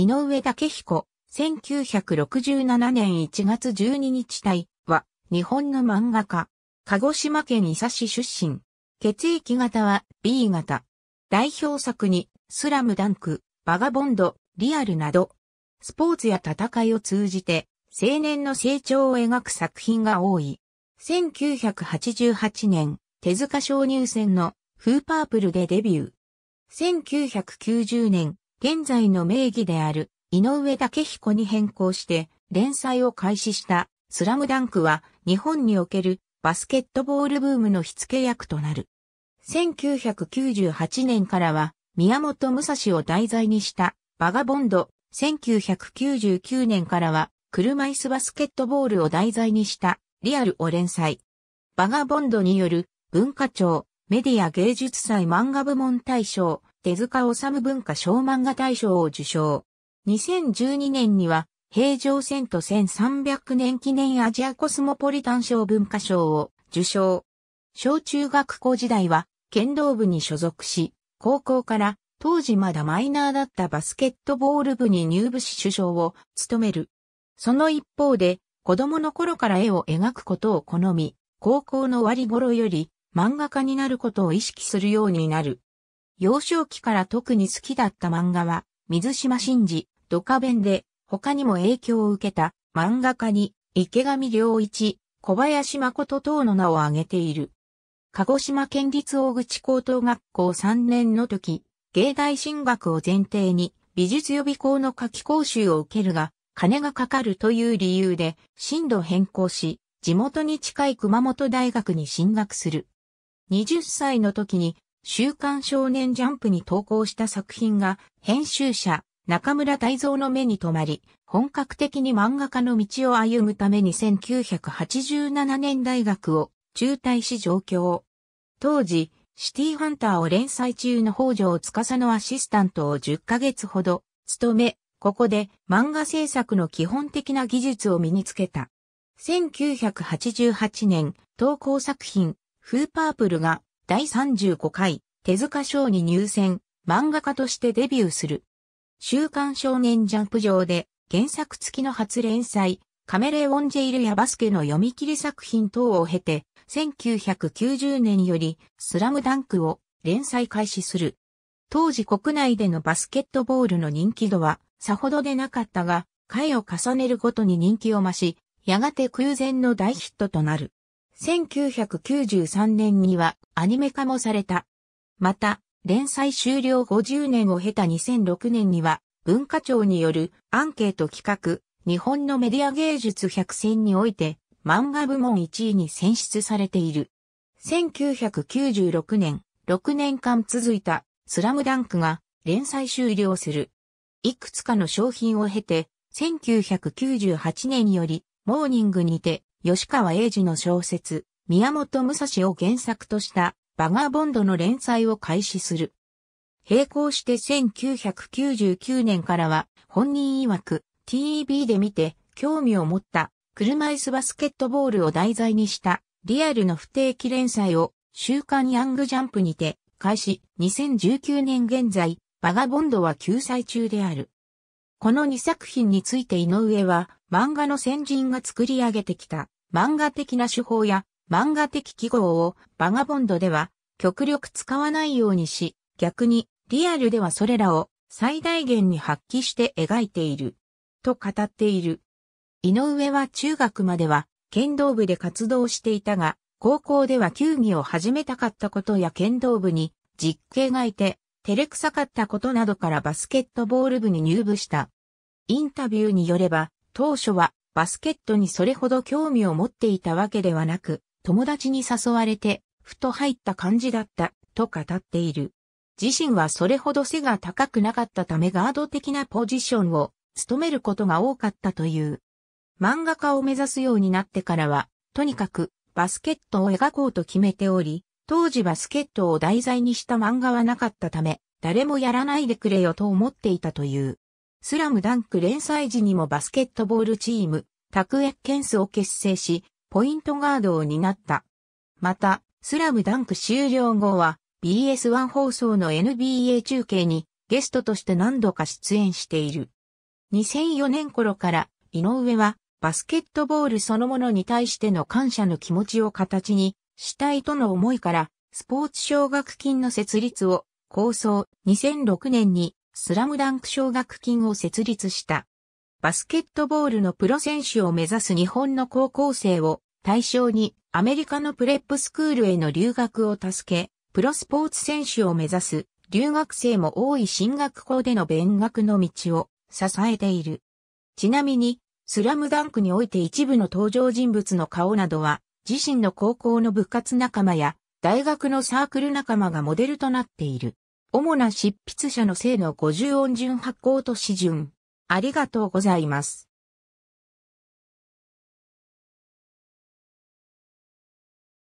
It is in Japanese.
井上武彦、1967年1月12日体は、日本の漫画家。鹿児島県伊佐市出身。血液型は B 型。代表作に、スラムダンク、バガボンド、リアルなど、スポーツや戦いを通じて、青年の成長を描く作品が多い。1988年、手塚小入選のフーパープルでデビュー。1990年、現在の名義である井上武彦に変更して連載を開始したスラムダンクは日本におけるバスケットボールブームの火付け役となる。1998年からは宮本武蔵を題材にしたバガボンド、1999年からは車椅子バスケットボールを題材にしたリアルを連載。バガボンドによる文化庁メディア芸術祭漫画部門大賞手塚治虫文化小漫画大賞を受賞。2012年には、平城遷都1300年記念アジアコスモポリタン賞文化賞を受賞。小中学校時代は、剣道部に所属し、高校から当時まだマイナーだったバスケットボール部に入部し首相を務める。その一方で、子供の頃から絵を描くことを好み、高校の終わり頃より漫画家になることを意識するようになる。幼少期から特に好きだった漫画は、水島新嗣、ドカベンで、他にも影響を受けた漫画家に、池上良一、小林誠等の名を挙げている。鹿児島県立大口高等学校3年の時、芸大進学を前提に美術予備校の夏季講習を受けるが、金がかかるという理由で進路変更し、地元に近い熊本大学に進学する。20歳の時に週刊少年ジャンプに投稿した作品が、編集者、中村大蔵の目に留まり、本格的に漫画家の道を歩むために1987年大学を中退し上京。当時、シティハンターを連載中の北条司のアシスタントを10ヶ月ほど務め、ここで漫画制作の基本的な技術を身につけた。1988年、投稿作品、フーパープルが第35回、手塚賞に入選、漫画家としてデビューする。週刊少年ジャンプ上で、原作付きの初連載、カメレオンジェイルやバスケの読み切り作品等を経て、1990年より、スラムダンクを連載開始する。当時国内でのバスケットボールの人気度は、さほどでなかったが、回を重ねるごとに人気を増し、やがて空前の大ヒットとなる。1993年にはアニメ化もされた。また、連載終了50年を経た2006年には、文化庁によるアンケート企画、日本のメディア芸術100選において、漫画部門1位に選出されている。1996年、6年間続いたスラムダンクが連載終了する。いくつかの商品を経て、1998年よりモーニングにて吉川英治の小説、宮本武蔵を原作としたバガーボンドの連載を開始する。並行して1999年からは本人曰く t e b で見て興味を持った車椅子バスケットボールを題材にしたリアルの不定期連載を週刊ヤングジャンプにて開始2019年現在バガボンドは救済中である。この2作品について井上は漫画の先人が作り上げてきた漫画的な手法や漫画的記号をバガボンドでは極力使わないようにし、逆にリアルではそれらを最大限に発揮して描いている。と語っている。井上は中学までは剣道部で活動していたが、高校では球技を始めたかったことや剣道部に実刑がいて、照れくさかったことなどからバスケットボール部に入部した。インタビューによれば、当初はバスケットにそれほど興味を持っていたわけではなく、友達に誘われて、ふと入った感じだった、と語っている。自身はそれほど背が高くなかったためガード的なポジションを務めることが多かったという。漫画家を目指すようになってからは、とにかくバスケットを描こうと決めており、当時バスケットを題材にした漫画はなかったため、誰もやらないでくれよと思っていたという。スラムダンク連載時にもバスケットボールチーム、タクエッケンスを結成し、ポイントガードを担った。また、スラムダンク終了後は、BS1 放送の NBA 中継にゲストとして何度か出演している。2004年頃から井上はバスケットボールそのものに対しての感謝の気持ちを形にしたいとの思いからスポーツ奨学金の設立を構想2006年にスラムダンク奨学金を設立した。バスケットボールのプロ選手を目指す日本の高校生を対象にアメリカのプレップスクールへの留学を助け、プロスポーツ選手を目指す留学生も多い進学校での勉学の道を支えている。ちなみに、スラムダンクにおいて一部の登場人物の顔などは、自身の高校の部活仲間や、大学のサークル仲間がモデルとなっている。主な執筆者の性の50音順発行と指順。ありがとうございます。